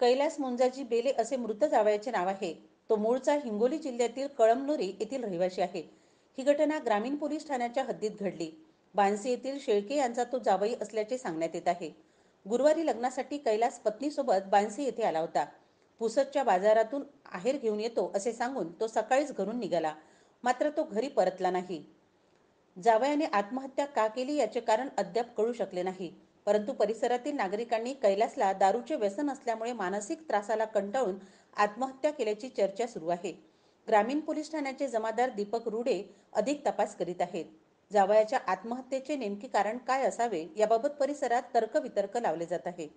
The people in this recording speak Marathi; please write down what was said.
कैलास मुंजाजी बेले असे मृत जावयाचे नाव आहे तो मूळचा हिंगोली जिल्ह्यातील कळमनुरी येथील रहिवासी आहे ही घटना ग्रामीण पोलीस ठाण्याच्या हद्दीत घडली बानसी येथील शेळके यांचा तो जावई असल्याचे सांगण्यात येत आहे गुरुवारी लग्नासाठी कैलास पत्नीसोबत बानसी येथे आला होता पुसतच्या बाजारातून आहेर घेऊन येतो असे सांगून तो सकाळीच घरून निघाला मात्र तो घरी परतला नाही जावयाने आत्महत्या का केली याचे कारण अद्याप कळू शकले नाही परंतु परिसरातील नागरिकांनी कैलासला दारूचे व्यसन असल्यामुळे मानसिक त्रासाला कंटाळून आत्महत्या केल्याची चर्चा सुरू आहे ग्रामीण पोलीस ठाण्याचे जमादार दीपक रुडे अधिक तपास करीत आहेत जावयाच्या आत्महत्येचे नेमके कारण काय असावे याबाबत परिसरात तर्कवितर्क लावले जात आहे